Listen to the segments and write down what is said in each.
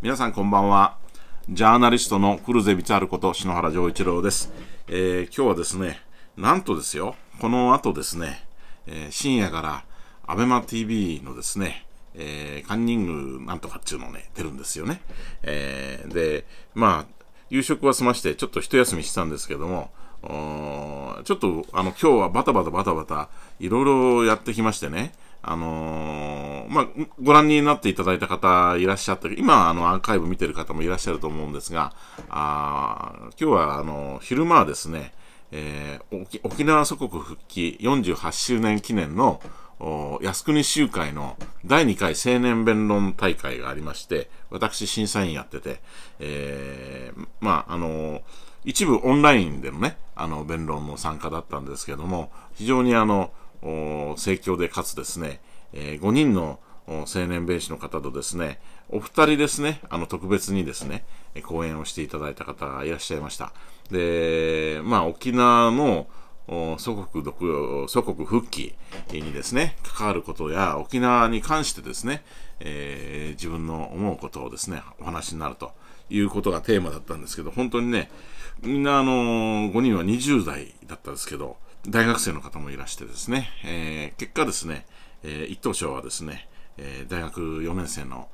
皆さんこんばんはジャーナリストのクルゼビツこと篠原丈一郎です、えー、今日はですねなんとですよこの後ですね、えー、深夜からアベマ t v のですねえー、カンニングなんとかっちゅうのをね、出るんですよね。えー、で、まあ、夕食は済まして、ちょっと一休みしてたんですけども、ちょっと、あの、今日はバタバタバタバタ、いろいろやってきましてね、あのー、まあ、ご覧になっていただいた方いらっしゃったり、今、あの、アーカイブ見てる方もいらっしゃると思うんですが、あ今日は、あの、昼間はですね、えー、沖縄祖国復帰48周年記念の靖国集会の第2回青年弁論大会がありまして、私審査員やってて、えー、まあ、あの一部オンラインでのね、あの、弁論の参加だったんですけども、非常にあの、盛況で、かつですね、えー、5人の青年弁士の方とですね、お二人ですね、あの特別にですね、講演をしていただいた方がいらっしゃいました。で、まあ沖縄の祖国独祖国復帰にですね、関わることや沖縄に関してですね、えー、自分の思うことをですね、お話になるということがテーマだったんですけど、本当にね、みんなあの、5人は20代だったんですけど、大学生の方もいらしてですね、えー、結果ですね、えー、一等賞はですね、えー、大学4年生の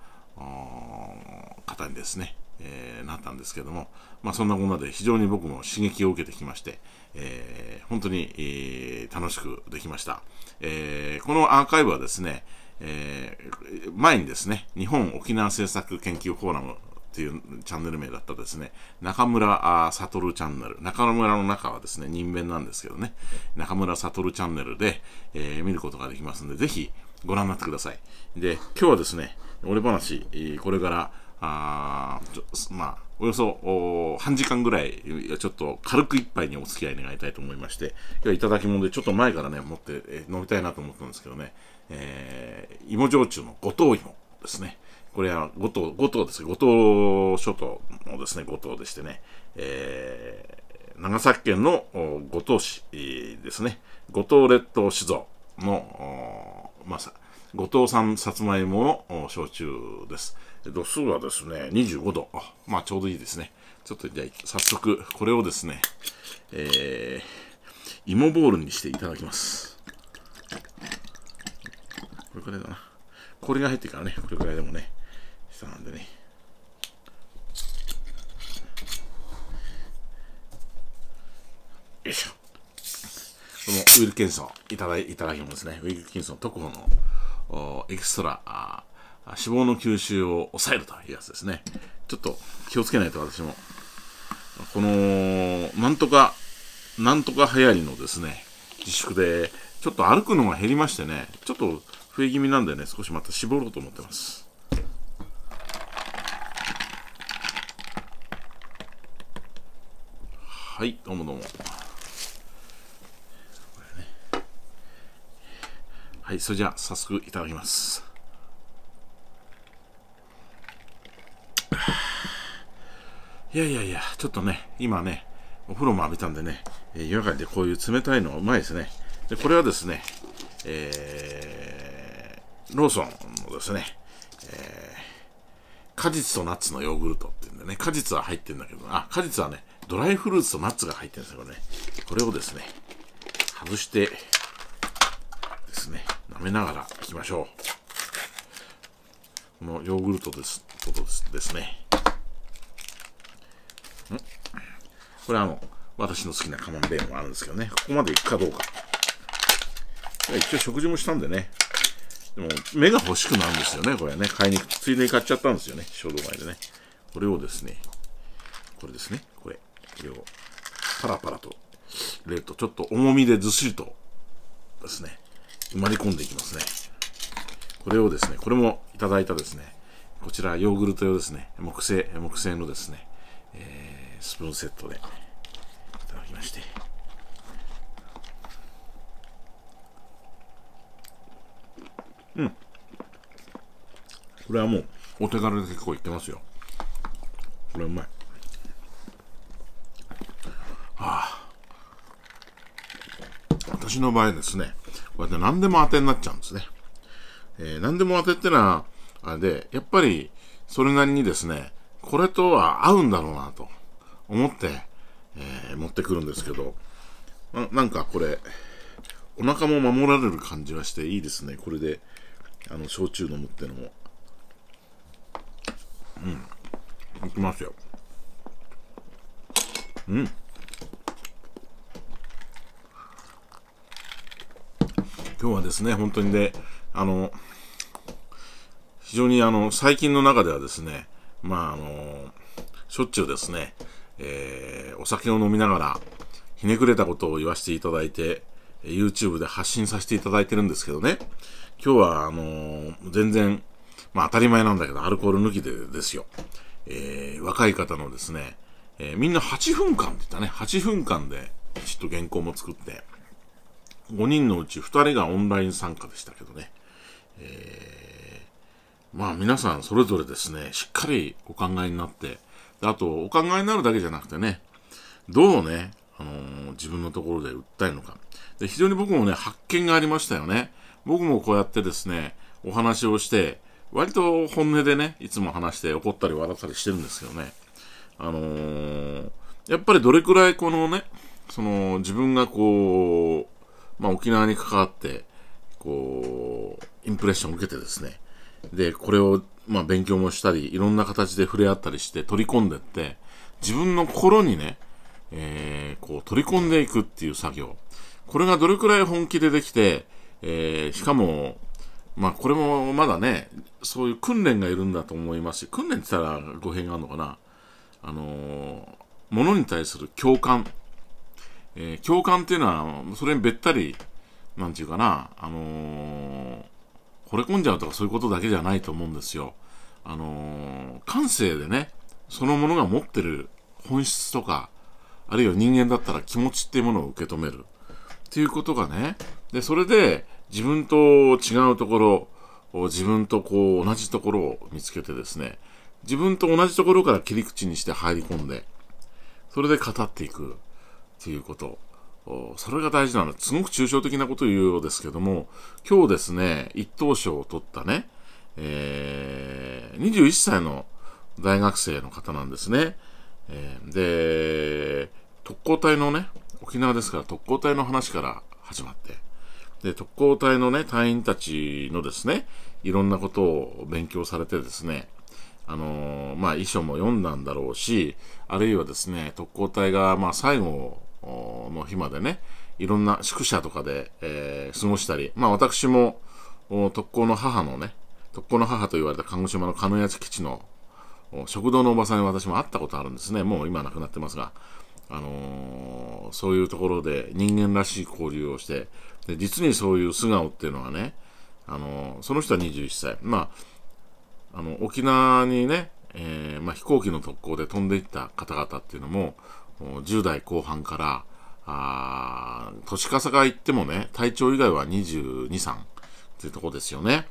方にですね、えー、なったんですけども、まあ、そんなことで非常に僕も刺激を受けてきまして、えー、本当に、えー、楽しくできました、えこのアーカイブはですね、え前にですね日本沖縄政策研究フォーラムっていうチャンネル名だったですね、中村悟チャンネル、中村の中はですね、人面なんですけどね、中村悟チャンネルで、えー、見ることができますんで、ぜひご覧になってください。で、今日はですね、俺話、これから、あまあ、およそ半時間ぐらい、ちょっと軽く一杯にお付き合い願いたいと思いまして、今日いただき物で、ちょっと前からね、持って、え飲みたいなと思ったんですけどね、えー、芋焼酎の五島芋ですね。これは五島、五島です。五島諸島のですね、五島でしてね、えー、長崎県の五島市ですね、五島列島酒造の、まさ、五島産さつまいもの焼酎です。度数はですね、25度。あ、まあちょうどいいですね。ちょっとじゃあ、早速、これをですね、えー、芋ボールにしていただきます。これくらいだな。これが入ってからね、これくらいでもね、人なんでね。よいしょ。このウィルキンソンいただいただきもですね、ウィルキンソン特報のエクストラあ、脂肪の吸収を抑えるというやつですね。ちょっと気をつけないと私も、この、なんとか、なんとか流行りのですね、自粛で、ちょっと歩くのが減りましてね、ちょっと増え気味なんでね、少しまた絞ろうと思ってます。はいどうもどうも、ね、はいそれじゃあ早速いただきますいやいやいやちょっとね今ねお風呂も浴びたんでね湯中がでこういう冷たいのうまいですねでこれはですねえー、ローソンのですね、えー、果実とナッツのヨーグルトっていうんでね、果実は入ってるんだけど、あ、果実はね、ドライフルーツとナッツが入ってるんですよね。これをですね、外して、ですね、舐めながらいきましょう。このヨーグルトです、ことですね。んこれあの、私の好きなカマンベールもあるんですけどね、ここまで行くかどうか。一応食事もしたんでね、でも目が欲しくなるんですよね、これね。買いに、ついでに買っちゃったんですよね、衝動買いでね。これをですね、これですね、これ。をパラパラと入れると、ちょっと重みでずっしりとですね、埋まり込んでいきますね。これをですね、これもいただいたですね、こちらヨーグルト用ですね、木製、木製のですね、えー、スプーンセットでいただきまして。うん。これはもうお手軽で結構いってますよ。これうまい。あ私の場合ですね、こうやって何でも当てになっちゃうんですね。えー、何でも当てってのは、あれで、やっぱりそれなりにですね、これとは合うんだろうなと思って、えー、持ってくるんですけど、ななんかこれ、お腹も守られる感じがしていいですね。これで、あの、焼酎飲むってのも。うん。いきますよ。うん。今日はですね、本当にね、あの、非常にあの、最近の中ではですね、まああの、しょっちゅうですね、えー、お酒を飲みながら、ひねくれたことを言わせていただいて、YouTube で発信させていただいてるんですけどね、今日はあの、全然、まあ当たり前なんだけど、アルコール抜きでですよ、えー、若い方のですね、えー、みんな8分間って言ったね、8分間できちっと原稿も作って、5人のうち2人がオンライン参加でしたけどね。えー、まあ皆さんそれぞれですね、しっかりお考えになって、あとお考えになるだけじゃなくてね、どうね、あのー、自分のところで訴えるのかで。非常に僕もね、発見がありましたよね。僕もこうやってですね、お話をして、割と本音でね、いつも話して怒ったり笑ったりしてるんですけどね。あのー、やっぱりどれくらいこのね、その自分がこう、まあ、沖縄に関わって、こう、インプレッションを受けてですね、で、これを、まあ、勉強もしたり、いろんな形で触れ合ったりして取り込んでって、自分の心にね、えー、こう取り込んでいくっていう作業。これがどれくらい本気でできて、えー、しかも、まあこれもまだね、そういう訓練がいるんだと思いますし、訓練って言ったら語弊があるのかな。あのー、ものに対する共感。えー、共感っていうのは、それにべったり、なんていうかな、あのー、惚れ込んじゃうとかそういうことだけじゃないと思うんですよ。あのー、感性でね、そのものが持ってる本質とか、あるいは人間だったら気持ちっていうものを受け止める。っていうことがね、で、それで自分と違うところ、自分とこう同じところを見つけてですね、自分と同じところから切り口にして入り込んで、それで語っていく。ということ。それが大事なの。すごく抽象的なことを言うようですけども、今日ですね、一等賞を取ったね、えー、21歳の大学生の方なんですね。えー、で、特攻隊のね、沖縄ですから特攻隊の話から始まって、で、特攻隊のね、隊員たちのですね、いろんなことを勉強されてですね、あのー、まあ、遺書も読んだんだろうし、あるいはですね、特攻隊が、まあ、最後の日までね、いろんな宿舎とかで、えー、過ごしたり、まあ私も、特攻の母のね、特攻の母と言われた鹿児島の鹿屋基地の食堂のおばさんに私も会ったことあるんですね。もう今亡くなってますが、あのー、そういうところで人間らしい交流をして、で実にそういう素顔っていうのはね、あのー、その人は21歳。まあ、あの、沖縄にね、えー、まあ、飛行機の特攻で飛んでいった方々っていうのも、10代後半から、あ年かさが言ってもね、体調以外は22、3というとこですよね。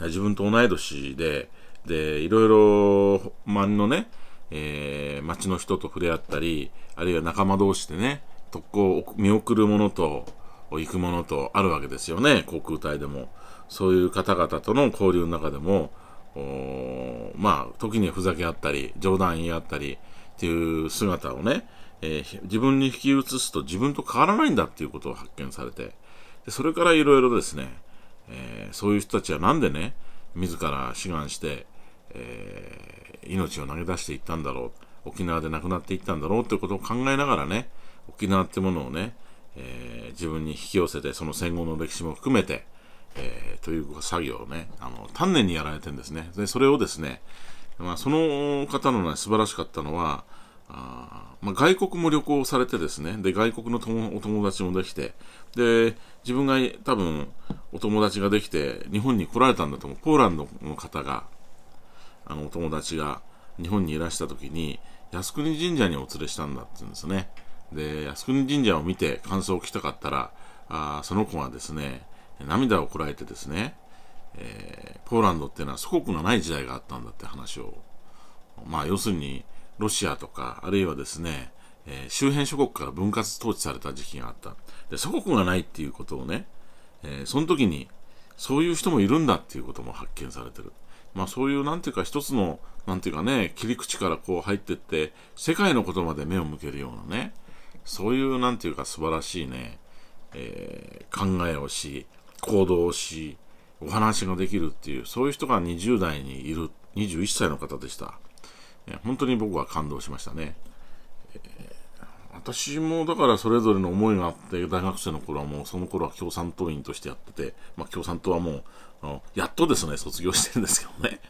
自分と同い年で、で、いろいろ、周りのね、えー、町の人と触れ合ったり、あるいは仲間同士でね、特攻を見送るものと、行くものとあるわけですよね、航空隊でも。そういう方々との交流の中でも、まあ、時にふざけ合ったり、冗談言い合ったり、っていう姿をね、えー、自分に引き移すと自分と変わらないんだっていうことを発見されて、でそれからいろいろですね、えー、そういう人たちはなんでね、自ら志願して、えー、命を投げ出していったんだろう、沖縄で亡くなっていったんだろうということを考えながらね、沖縄ってものをね、えー、自分に引き寄せて、その戦後の歴史も含めて、えー、という作業をね、あの、丹念にやられてるんですね。で、それをですね、まあ、その方のね、素晴らしかったのは、あまあ、外国も旅行されてですね、で、外国のお友達もできて、で、自分が多分お友達ができて、日本に来られたんだと思う。ポーランドの方が、あの、お友達が日本にいらした時に、靖国神社にお連れしたんだって言うんですね。で、靖国神社を見て感想を聞きたかったら、あその子がですね、涙をこらえてですね、えー、ポーランドっていうのは祖国がない時代があったんだって話を、まあ、要するにロシアとか、あるいはですね、えー、周辺諸国から分割統治された時期があった。で、祖国がないっていうことをね、えー、その時に、そういう人もいるんだっていうことも発見されてる。まあそういう、なんていうか一つの、なんていうかね、切り口からこう入ってって、世界のことまで目を向けるようなね、そういう、なんていうか素晴らしいね、えー、考えをし、行動をし、お話ができるっていう、そういう人が20代にいる21歳の方でした。本当に僕は感動しましたね。私もだからそれぞれの思いがあって大学生の頃はもうその頃は共産党員としてやってて、まあ、共産党はもうやっとですね卒業してるんですけどね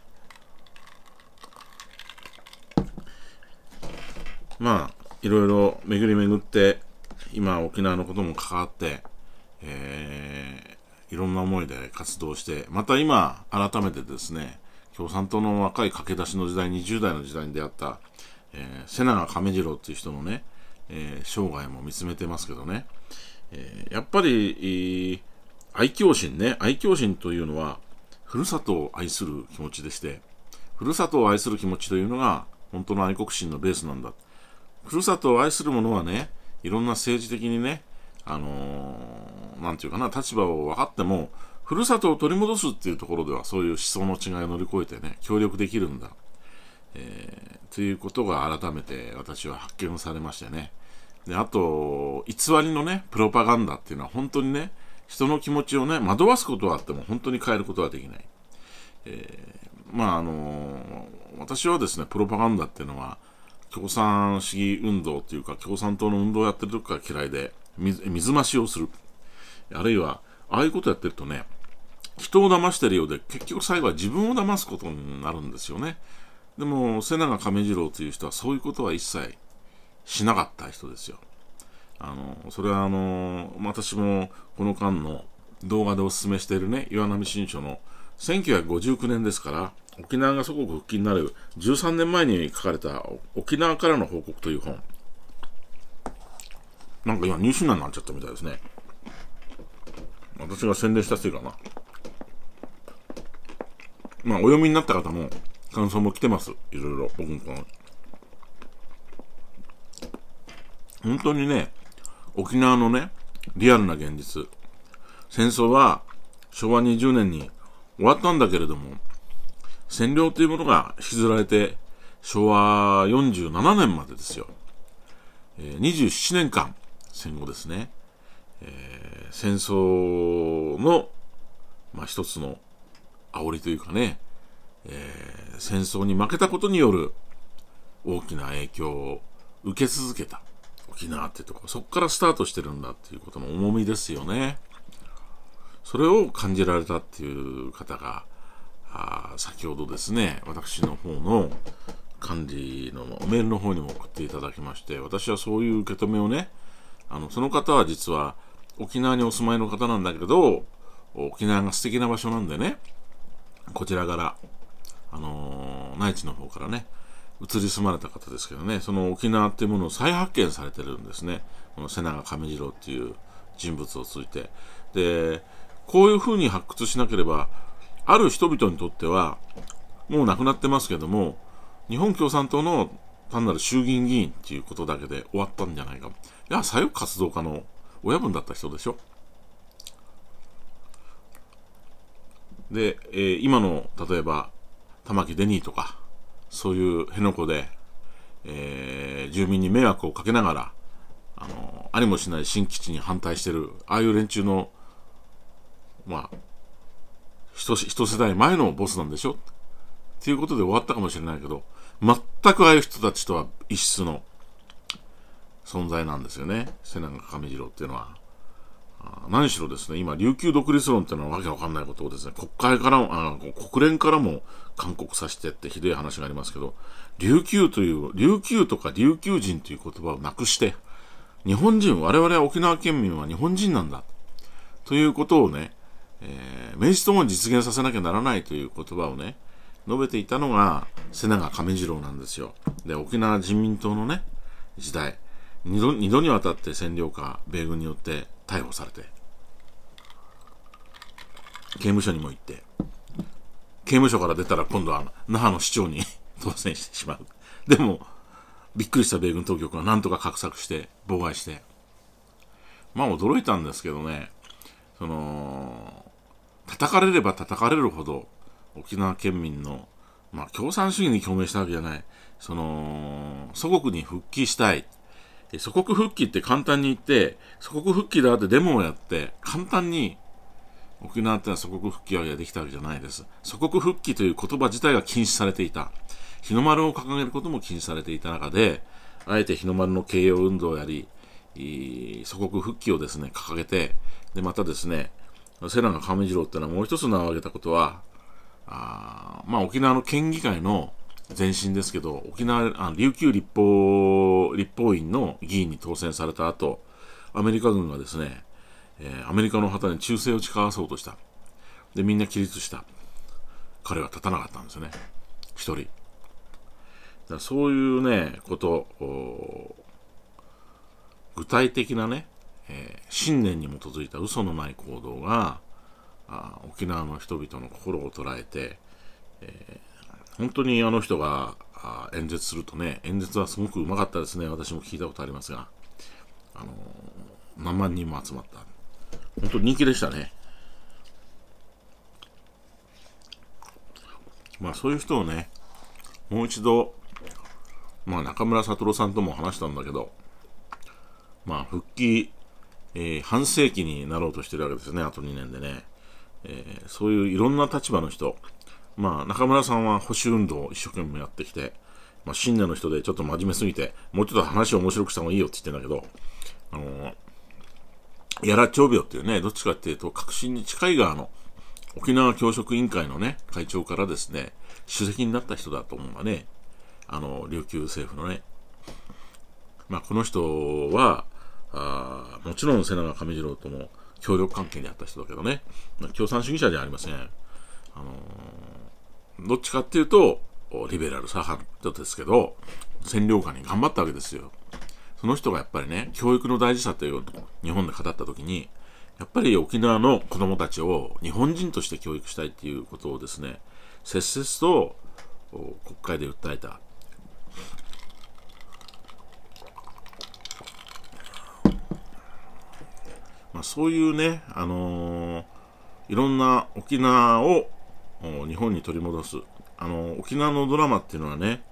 まあいろいろ巡り巡って今沖縄のことも関わって、えーいろんな思いで活動して、また今、改めてですね、共産党の若い駆け出しの時代、20代の時代に出会った、えー、瀬長亀次郎っていう人のね、えー、生涯も見つめてますけどね、えー、やっぱり、愛嬌心ね、愛嬌心というのは、ふるさとを愛する気持ちでして、ふるさとを愛する気持ちというのが、本当の愛国心のベースなんだ。ふるさとを愛する者はね、いろんな政治的にね、あのー、なんていうかな、立場を分かっても、ふるさとを取り戻すっていうところでは、そういう思想の違いを乗り越えてね、協力できるんだ。えー、ということが改めて私は発見されましてね。で、あと、偽りのね、プロパガンダっていうのは本当にね、人の気持ちをね、惑わすことはあっても本当に変えることはできない。えー、まあ、あのー、私はですね、プロパガンダっていうのは、共産主義運動っていうか、共産党の運動をやってる時から嫌いで、水増しをする。あるいは、ああいうことやってるとね、人を騙してるようで、結局最後は自分を騙すことになるんですよね。でも、瀬長亀次郎という人はそういうことは一切しなかった人ですよ。あの、それはあの、私もこの間の動画でお勧めしているね、岩波新書の1959年ですから、沖縄が祖国復帰になる13年前に書かれた沖縄からの報告という本。なんか今入手難になっちゃったみたいですね。私が宣伝したせいかな。まあ、お読みになった方も、感想も来てます。いろいろ、僕もこの。本当にね、沖縄のね、リアルな現実。戦争は昭和20年に終わったんだけれども、占領というものが引きずられて、昭和47年までですよ。え27年間、戦後ですね、えー、戦争の、まあ、一つの煽りというかね、えー、戦争に負けたことによる大きな影響を受け続けた沖縄ってとこそこからスタートしてるんだっていうことの重みですよねそれを感じられたっていう方があ先ほどですね私の方の管理のメールの方にも送っていただきまして私はそういう受け止めをねあの、その方は実は沖縄にお住まいの方なんだけど、沖縄が素敵な場所なんでね、こちらから、あのー、内地の方からね、移り住まれた方ですけどね、その沖縄っていうものを再発見されてるんですね。この瀬長亀次郎っていう人物をついて。で、こういうふうに発掘しなければ、ある人々にとっては、もう亡くなってますけども、日本共産党の単なる衆議院議員っていうことだけで終わったんじゃないか。や、左翼活動家の親分だった人でしょ。で、えー、今の、例えば、玉城デニーとか、そういう辺野古で、えー、住民に迷惑をかけながら、あの、ありもしない新基地に反対してる、ああいう連中の、まあ、一一世代前のボスなんでしょっていうことで終わったかもしれないけど、全くああいう人たちとは異質の、存在なんですよね。瀬長亀次郎っていうのは。何しろですね、今、琉球独立論っていうのはわけわかんないことをですね、国会からも、あ国連からも勧告させてってひどい話がありますけど、琉球という、琉球とか琉球人という言葉をなくして、日本人、我々は沖縄県民は日本人なんだ。ということをね、えー、明治とも実現させなきゃならないという言葉をね、述べていたのが、瀬長亀次郎なんですよ。で、沖縄人民党のね、時代。2度 ,2 度にわたって占領下米軍によって逮捕されて刑務所にも行って刑務所から出たら今度は那覇の市長に 当選してしまうでもびっくりした米軍当局はなんとか画策して妨害してまあ驚いたんですけどねその叩かれれば叩かれるほど沖縄県民の、まあ、共産主義に共鳴したわけじゃないその祖国に復帰したい祖国復帰って簡単に言って、祖国復帰だってデモをやって、簡単に沖縄ってのは祖国復帰ができたわけじゃないです。祖国復帰という言葉自体が禁止されていた。日の丸を掲げることも禁止されていた中で、あえて日の丸の慶応運動をやり、祖国復帰をですね、掲げて、で、またですね、セラの亀次郎っていうのはもう一つ名を挙げたことは、あまあ沖縄の県議会の前身ですけど、沖縄、あ琉球立法立法院の議員に当選された後、アメリカ軍がですね、えー、アメリカの旗に忠誠を誓わそうとした。で、みんな起立した。彼は立たなかったんですよね。一人。だそういうね、こと、具体的なね、えー、信念に基づいた嘘のない行動が、あ沖縄の人々の心を捉えて、えー、本当にあの人が演説するとね、演説はすごくうまかったですね。私も聞いたことありますが、あのー、何万人も集まった。本当人気でしたね。まあそういう人をね、もう一度、まあ中村悟さんとも話したんだけど、まあ復帰、えー、半世紀になろうとしてるわけですね、あと2年でね。えー、そういういろんな立場の人、まあ、中村さんは保守運動を一生懸命やってきて、まあ、信年の人でちょっと真面目すぎて、もうちょっと話を面白くした方がいいよって言ってんだけど、あのー、やら長病っていうね、どっちかっていうと、革新に近い側の沖縄教職委員会のね、会長からですね、主席になった人だと思うんだね。あの、琉球政府のね。まあ、この人は、あもちろん瀬長亀次郎とも協力関係にあった人だけどね、共産主義者じゃありません。あのーどっちかっていうと、リベラル左派の人ですけど、占領下に頑張ったわけですよ。その人がやっぱりね、教育の大事さというのを日本で語った時に、やっぱり沖縄の子供たちを日本人として教育したいっていうことをですね、切々と国会で訴えた。まあ、そういうね、あのー、いろんな沖縄を日本に取り戻すあの沖縄のドラマっていうのはね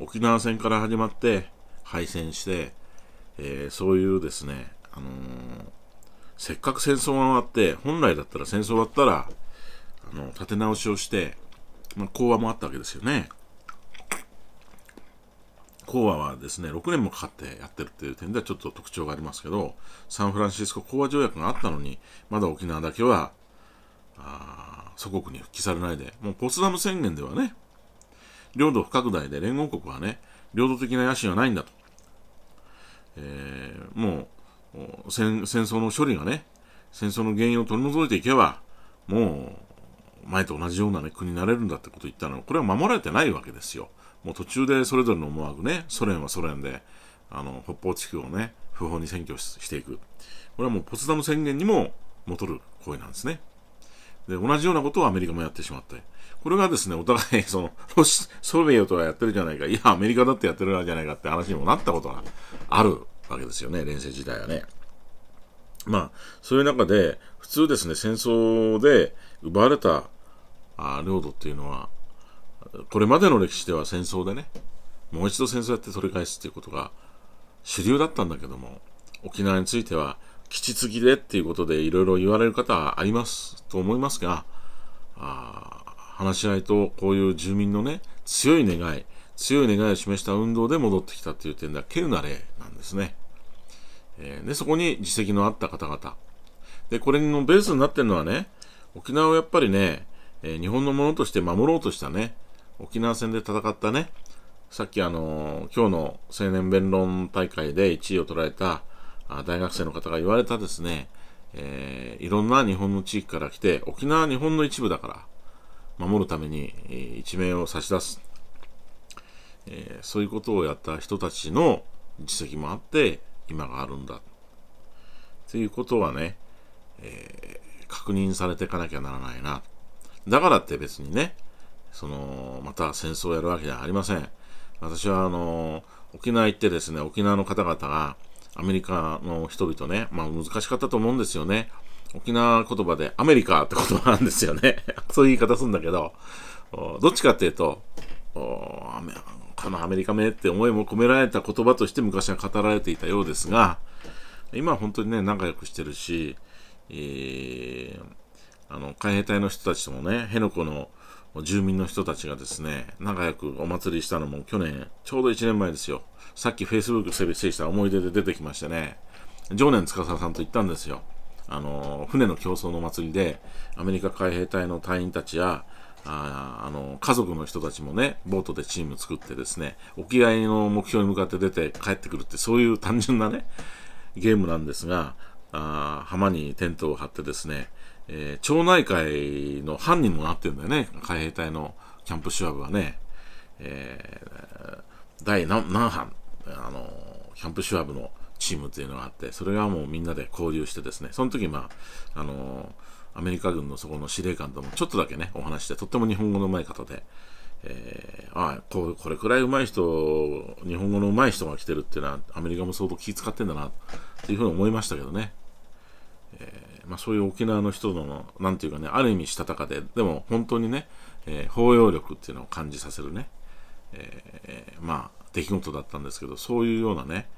沖縄戦から始まって敗戦して、えー、そういうですね、あのー、せっかく戦争が終わって本来だったら戦争終わったらあの立て直しをして、まあ、講和もあったわけですよね講和はですね6年もかかってやってるっていう点ではちょっと特徴がありますけどサンフランシスコ講和条約があったのにまだ沖縄だけはあ祖国に復帰されないで、もうポツダム宣言ではね、領土不拡大で連合国はね、領土的な野心はないんだと。えー、もう戦争の処理がね、戦争の原因を取り除いていけば、もう前と同じような、ね、国になれるんだってことを言ったのこれは守られてないわけですよ。もう途中でそれぞれの思惑ね、ソ連はソ連で、あの北方地区をね、不法に占拠していく。これはもうポツダム宣言にも戻る行為なんですね。で、同じようなことをアメリカもやってしまって。これがですね、お互い、その、ロシ、ソビエトがやってるじゃないか、いや、アメリカだってやってるじゃないかって話にもなったことがあるわけですよね、連戦時代はね。まあ、そういう中で、普通ですね、戦争で奪われたあ領土っていうのは、これまでの歴史では戦争でね、もう一度戦争やって取り返すっていうことが主流だったんだけども、沖縄については基地継ぎでっていうことでいろいろ言われる方はありますと思いますが、あ話し合いとこういう住民のね、強い願い、強い願いを示した運動で戻ってきたっていう点だけるな例なんですね。えー、で、そこに実績のあった方々。で、これのベースになってるのはね、沖縄をやっぱりね、えー、日本のものとして守ろうとしたね、沖縄戦で戦ったね、さっきあのー、今日の青年弁論大会で1位を取られた大学生の方が言われたですね、えー、いろんな日本の地域から来て、沖縄は日本の一部だから、守るために、えー、一命を差し出す、えー、そういうことをやった人たちの実績もあって、今があるんだ。ということはね、えー、確認されていかなきゃならないな。だからって別にね、その、また戦争をやるわけじゃありません。私は、あのー、沖縄行ってですね、沖縄の方々が、アメリカの人々ね、まあ難しかったと思うんですよね。沖縄言葉でアメリカって言葉なんですよね。そういう言い方するんだけど、どっちかっていうと、このアメリカ名って思いも込められた言葉として昔は語られていたようですが、今は本当にね、仲良くしてるし、えー、あの、海兵隊の人たちともね、辺野古の住民の人たちがですね、仲良くお祭りしたのも去年、ちょうど1年前ですよ。さっき Facebook 制した思い出で出てきましてね、常年司さんと行ったんですよ。あの、船の競争の祭りで、アメリカ海兵隊の隊員たちや、ああの家族の人たちもね、ボートでチーム作ってですね、沖合の目標に向かって出て帰ってくるって、そういう単純なね、ゲームなんですが、あ浜にテントを張ってですね、えー、町内会の犯人もなってるんだよね。海兵隊のキャンプシュワブはね。えー、第何何班、あの、キャンプシュワブのチームっていうのがあって、それがもうみんなで交流してですね、その時まあ、あのアメリカ軍のそこの司令官ともちょっとだけね、お話して、とっても日本語のうまい方で、えー、ああここれくらい上手い人、日本語の上手い人が来てるっていうのは、アメリカも相当気遣ってんだな、っていうふうに思いましたけどね。えーまあ、そういう沖縄の人の、なんていうかね、ある意味したたかで、でも本当にね、えー、包容力っていうのを感じさせるね、えー、まあ、出来事だったんですけど、そういうようなね、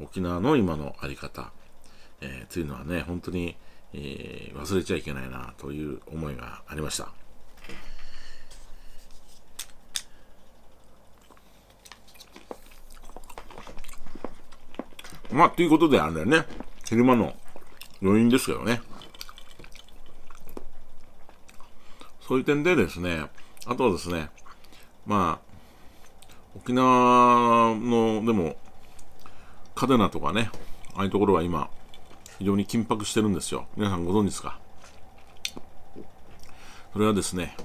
沖縄の今のあり方、えー、というのはね、本当に、えー、忘れちゃいけないなという思いがありました。まあ、ということであれだよね、昼間の余韻ですけどね。そういう点でですね、あとはですね、まあ、沖縄の、でも、嘉手納とかね、ああいうところは今、非常に緊迫してるんですよ。皆さんご存知ですかそれはですね、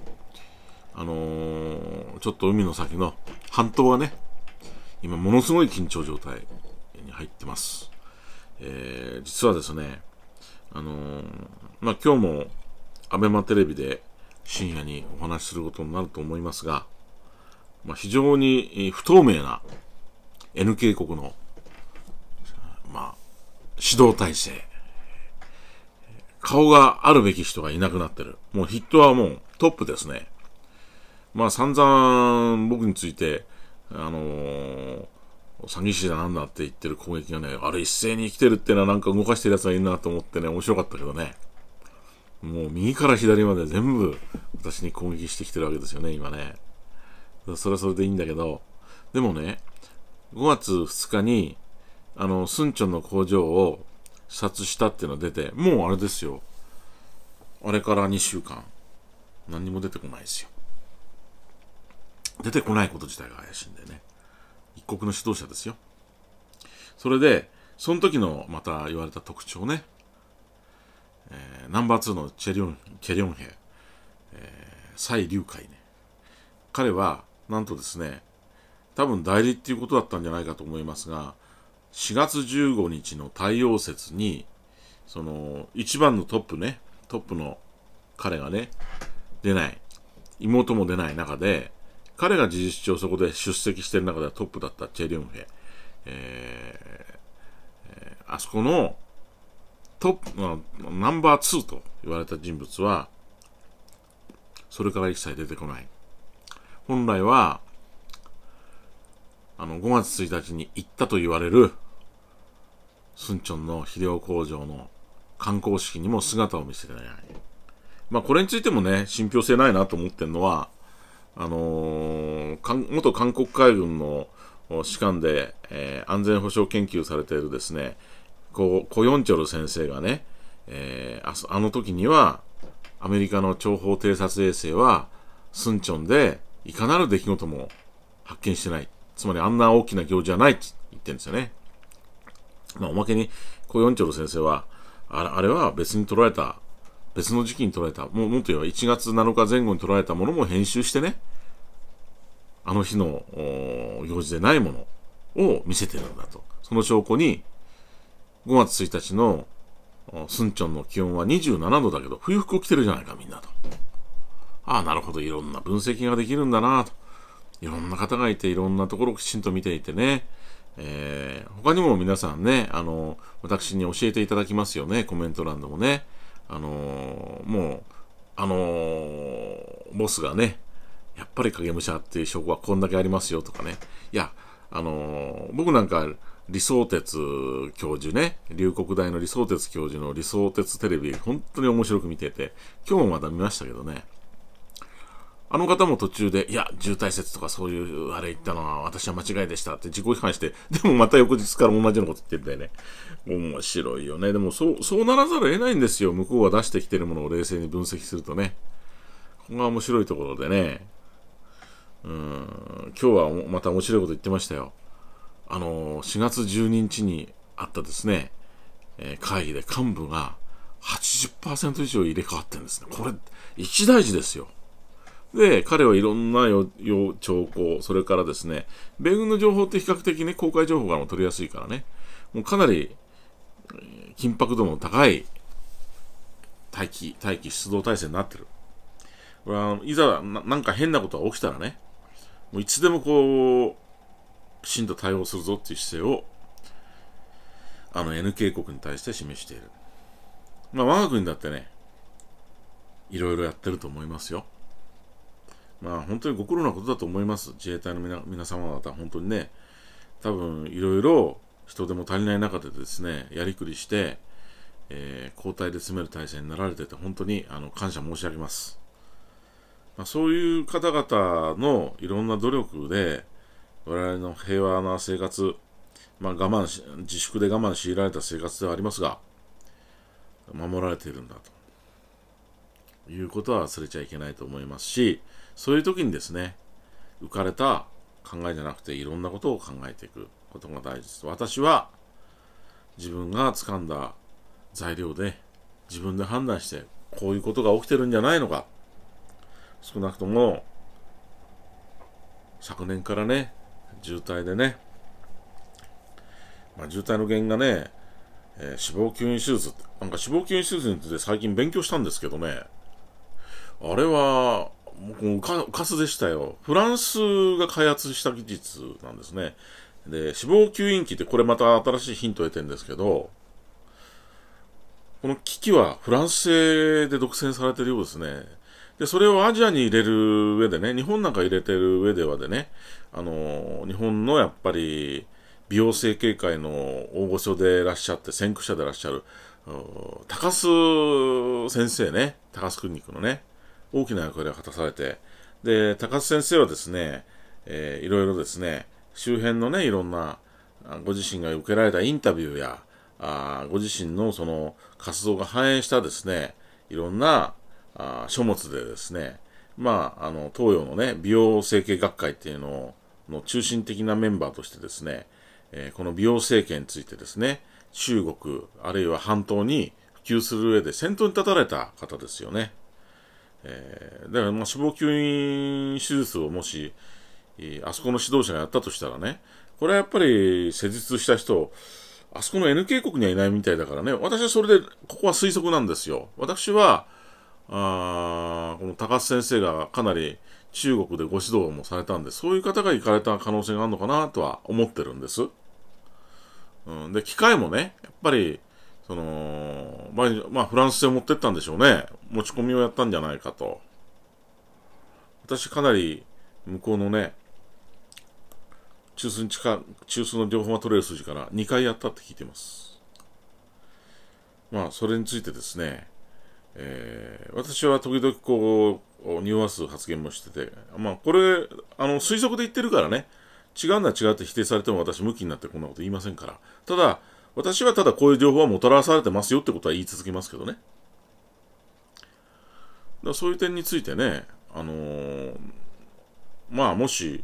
あのー、ちょっと海の先の半島がね、今ものすごい緊張状態に入ってます。えー、実はですね、あのー、まあ、今日も abema テレビで深夜にお話しすることになると思いますが、まあ、非常に不透明な NK 国の、まあ、指導体制。顔があるべき人がいなくなってる。もうヒットはもうトップですね。まあ散々僕について、あのー、詐欺師だなんだって言ってる攻撃がね、あれ一斉に生きてるってのはなんか動かしてる奴がいるなと思ってね、面白かったけどね。もう右から左まで全部私に攻撃してきてるわけですよね、今ね。それはそれでいいんだけど、でもね、5月2日に、あの、スンチョンの工場を視察したっていうのが出て、もうあれですよ。あれから2週間、何にも出てこないですよ。出てこないこと自体が怪しいんでね。一国の指導者ですよ。それで、その時のまた言われた特徴ね。えー、ナンバー2のチェリョンケリョン兵、えー、蔡龍海ね彼はなんとですね多分代理っていうことだったんじゃないかと思いますが4月15日の太陽節にその一番のトップねトップの彼がね出ない妹も出ない中で彼が事実上そこで出席してる中ではトップだったチェ・リョンヘ、えー、えー、あそこのトップ、ナンバー2と言われた人物は、それから一切出てこない。本来は、あの、5月1日に行ったと言われる、スンチョンの肥料工場の観光式にも姿を見せてない。まあ、これについてもね、信憑性ないなと思ってるのは、あのー、元韓国海軍の士官で、えー、安全保障研究されているですね、こう、コヨンチョル先生がね、えー、あの時には、アメリカの諜報偵察衛星は、スンチョンで、いかなる出来事も発見してない。つまりあんな大きな行事はないって言ってるんですよね。まあ、おまけに、コヨンチョル先生は、あれは別に取られた、別の時期に取られた、ももっと言えば1月7日前後に取られたものも編集してね、あの日の行事でないものを見せてるんだと。その証拠に5月1日のスンチョンの気温は27度だけど、冬服を着てるじゃないか、みんなと。ああ、なるほど、いろんな分析ができるんだなと。いろんな方がいて、いろんなところをきちんと見ていてね。えー、他にも皆さんね、あの、私に教えていただきますよね、コメント欄でもね。あのー、もう、あのー、ボスがね、やっぱり影武者っていう証拠はこんだけありますよとかね。いや、あの僕なんか、理想鉄教授ね、龍谷大の理想鉄教授の理想鉄テレビ、本当に面白く見てて、今日もまだ見ましたけどね。あの方も途中で、いや、渋滞説とかそういう、あれ言ったのは私は間違いでしたって自己批判して、でもまた翌日から同じようなこと言ってんだよね。面白いよね。でもそう、そうならざるを得ないんですよ。向こうが出してきてるものを冷静に分析するとね。ここが面白いところでね。うん、今日はまた面白いこと言ってましたよ。あの4月12日にあったですね、えー、会議で幹部が80%以上入れ替わってるんですね。これ、一大事ですよ。で、彼はいろんな要兆候、それからですね、米軍の情報って比較的ね、公開情報からも取りやすいからね、もうかなり、え緊迫度の高い待機、待機出動体制になってる。これはいざな、なんか変なことが起きたらね、もういつでもこう、きちんと対応するぞっていう姿勢を、あの NK 国に対して示している。まあ、我が国だってね、いろいろやってると思いますよ。まあ、本当にご苦労なことだと思います。自衛隊の皆様方、本当にね、多分いろいろ人手も足りない中でですね、やりくりして、えー、交代で詰める体制になられてて、本当にあの感謝申し上げます。まあ、そういう方々のいろんな努力で、我々の平和な生活、まあ、我慢し、自粛で我慢強いられた生活ではありますが、守られているんだということは忘れちゃいけないと思いますし、そういう時にですね、浮かれた考えじゃなくていろんなことを考えていくことが大事です。私は自分が掴んだ材料で自分で判断してこういうことが起きてるんじゃないのか。少なくとも昨年からね、渋滞でね、まあ、渋滞の原因がね、えー、死亡吸引手術なんか死亡吸引手術について最近勉強したんですけどね、あれは、もうか、かすでしたよ。フランスが開発した技術なんですね。で、死亡吸引器ってこれまた新しいヒントを得てるんですけど、この機器はフランス製で独占されてるようですね。で、それをアジアに入れる上でね、日本なんか入れてる上ではでね、あの、日本のやっぱり、美容整形界の大御所でいらっしゃって、先駆者でいらっしゃる、高須先生ね、高須クリニックのね、大きな役割を果たされて、で、高須先生はですね、えー、いろいろですね、周辺のね、いろんな、ご自身が受けられたインタビューや、あご自身のその活動が反映したですね、いろんなあ書物でですね、まあ、あの東洋の、ね、美容整形学会っていうのの中心的なメンバーとしてですね、えー、この美容整形についてですね中国あるいは半島に普及する上で先頭に立たれた方ですよね、えー、だからまあ死亡吸引手術をもし、えー、あそこの指導者がやったとしたらねこれはやっぱり施術した人あそこの NK 国にはいないみたいだからね私はそれでここは推測なんですよ私はあこの高須先生がかなり中国でご指導もされたんで、そういう方が行かれた可能性があるのかなとは思ってるんです。うん、で、機械もね、やっぱり、その、まあ、フランス製持ってったんでしょうね。持ち込みをやったんじゃないかと。私かなり向こうのね、中枢に近、中枢の両方が取れる数字から2回やったって聞いてます。まあ、それについてですね、えー、私は時々こう、匂わす発言もしてて、まあこれ、あの、推測で言ってるからね、違うんだ違うって否定されても私無期になってこんなこと言いませんから。ただ、私はただこういう情報はもたらされてますよってことは言い続けますけどね。だそういう点についてね、あのー、まあもし、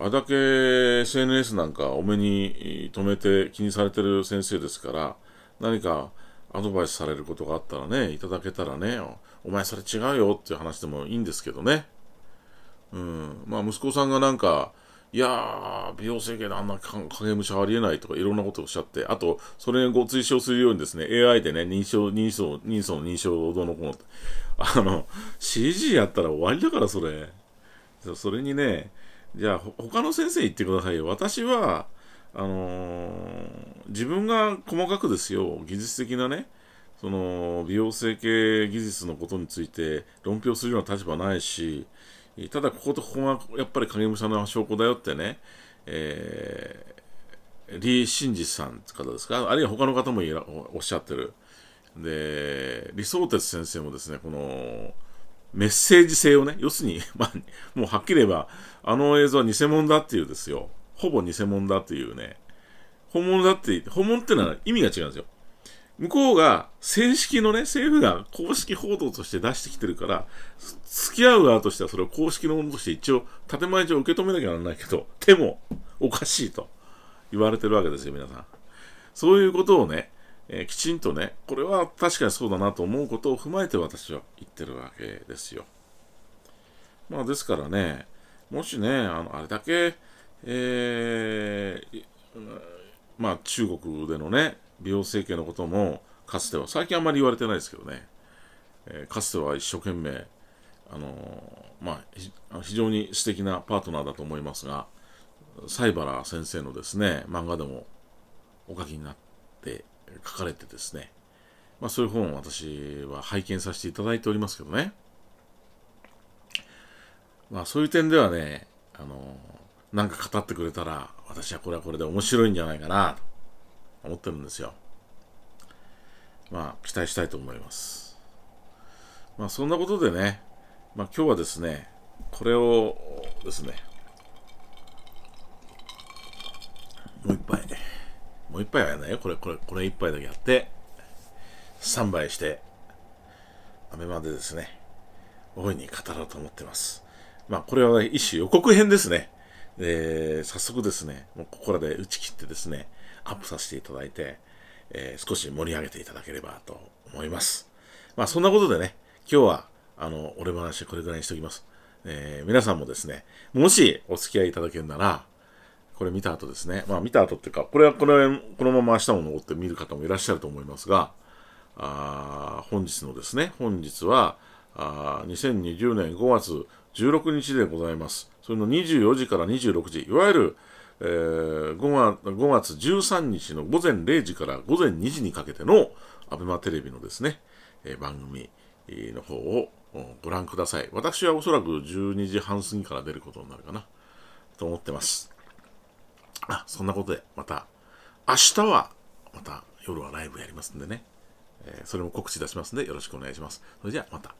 あだけ SNS なんかお目に留めて気にされてる先生ですから、何か、アドバイスされることがあったらね、いただけたらね、お前それ違うよっていう話でもいいんですけどね。うん。まあ息子さんがなんか、いやー、美容整形であんな影武者ありえないとかいろんなことをおっしゃって、あと、それをご追証するようにですね、AI でね、認証、認証、認証、認証、どの子の、あの、CG やったら終わりだから、それ。それにね、じゃあ、他の先生言ってくださいよ。私は、あのー、自分が細かくですよ、技術的なね、その美容整形技術のことについて論評するような立場ないし、ただこことここがやっぱり影武者の証拠だよってね、えー、李真治さんって方ですか、あるいは他の方もおっしゃってる。で、李相哲先生もですね、この、メッセージ性をね、要するに、まあ、もうはっきり言えば、あの映像は偽物だっていうですよ。ほぼ偽物だっていうね、本物だって言って、本物ってのは意味が違うんですよ。向こうが正式のね、政府が公式報道として出してきてるから、付き合う側としてはそれを公式のものとして一応、建前上受け止めなきゃならないけど、でも、おかしいと言われてるわけですよ、皆さん。そういうことをね、えー、きちんとね、これは確かにそうだなと思うことを踏まえて私は言ってるわけですよ。まあですからね、もしね、あの、あれだけえー、まあ中国でのね、美容整形のことも、かつては、最近あんまり言われてないですけどね、えー、かつては一生懸命、あのー、まあ、非常に素敵なパートナーだと思いますが、西原先生のですね、漫画でもお書きになって書かれてですね、まあ、そういう本を私は拝見させていただいておりますけどね、まあ、そういう点ではね、あのーなんか語ってくれたら、私はこれはこれで面白いんじゃないかな、と思ってるんですよ。まあ、期待したいと思います。まあ、そんなことでね、まあ、今日はですね、これをですね、もう一杯、もう一杯はやないよ。これ、これ、これ一杯だけやって、スタンバイして、アベマでですね、大いに語ろうと思ってます。まあ、これは、ね、一種予告編ですね。えー、早速ですね、もうここらで打ち切ってですね、アップさせていただいて、えー、少し盛り上げていただければと思います。まあそんなことでね、今日は、あの、俺話これぐらいにしておきます。えー、皆さんもですね、もしお付き合いいただけるなら、これ見た後ですね、まあ見た後っていうか、これはこれ、このまま明日も残って見る方もいらっしゃると思いますが、あ本日のですね、本日は、あ2020年5月16日でございます。それの24時から26時、いわゆる、えー、5, 月5月13日の午前0時から午前2時にかけての abema テレビのですね、えー、番組の方をご覧ください。私はおそらく12時半過ぎから出ることになるかなと思ってます。あ、そんなことで、また、明日は、また夜はライブやりますんでね、えー、それも告知出しますんでよろしくお願いします。それじゃあまた。